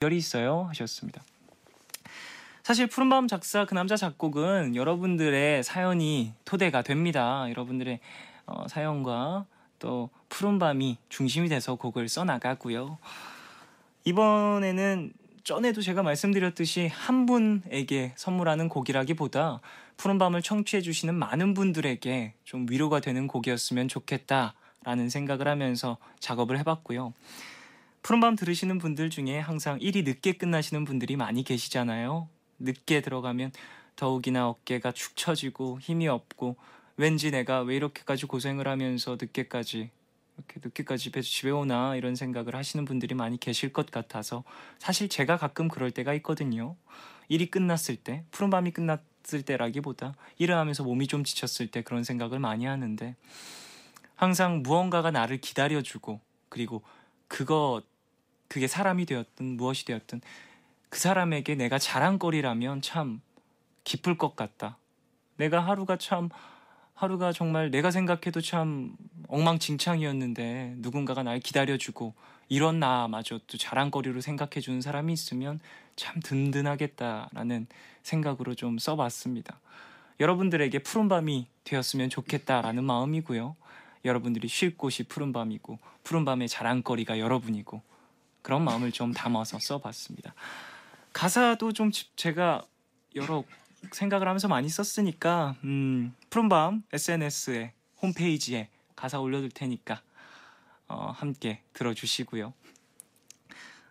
별이 있어요 하셨습니다. 사실 푸른밤 작사 그 남자 작곡은 여러분들의 사연이 토대가 됩니다. 여러분들의 어, 사연과 또 푸른밤이 중심이 돼서 곡을 써나가고요. 이번에는 전에도 제가 말씀드렸듯이 한 분에게 선물하는 곡이라기보다 푸른밤을 청취해주시는 많은 분들에게 좀 위로가 되는 곡이었으면 좋겠다라는 생각을 하면서 작업을 해봤고요. 푸른밤 들으시는 분들 중에 항상 일이 늦게 끝나시는 분들이 많이 계시잖아요. 늦게 들어가면 더욱이나 어깨가 축 처지고 힘이 없고 왠지 내가 왜 이렇게까지 고생을 하면서 늦게까지 이렇게 늦게까지 집에 오나 이런 생각을 하시는 분들이 많이 계실 것 같아서 사실 제가 가끔 그럴 때가 있거든요. 일이 끝났을 때 푸른밤이 끝났을 때라기보다 일을 하면서 몸이 좀 지쳤을 때 그런 생각을 많이 하는데 항상 무언가가 나를 기다려주고 그리고 그거 그게 사람이 되었든 무엇이 되었든 그 사람에게 내가 자랑거리라면 참 기쁠 것 같다. 내가 하루가 참 하루가 정말 내가 생각해도 참 엉망진창이었는데 누군가가 날 기다려주고 이런 나마저도 자랑거리로 생각해주는 사람이 있으면 참 든든하겠다라는 생각으로 좀 써봤습니다. 여러분들에게 푸른밤이 되었으면 좋겠다라는 마음이고요. 여러분들이 쉴 곳이 푸른 밤이고 푸른 밤의 자랑거리가 여러분이고 그런 마음을 좀 담아서 써봤습니다. 가사도 좀 제가 여러 생각을 하면서 많이 썼으니까 음, 푸른 밤 SNS에 홈페이지에 가사 올려둘 테니까 어, 함께 들어주시고요.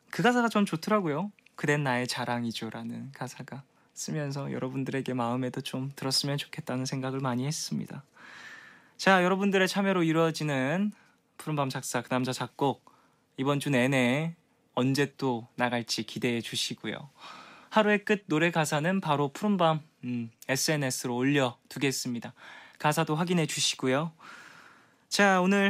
그 가사가 전 좋더라고요. 그댄 나의 자랑이죠라는 가사가 쓰면서 여러분들에게 마음에도 좀 들었으면 좋겠다는 생각을 많이 했습니다. 자, 여러분들의 참여로 이루어지는 푸른밤 작사 그 남자 작곡 이번 주 내내 언제 또 나갈지 기대해 주시고요. 하루의 끝 노래 가사는 바로 푸른밤 음, SNS로 올려 두겠습니다. 가사도 확인해 주시고요. 자, 오늘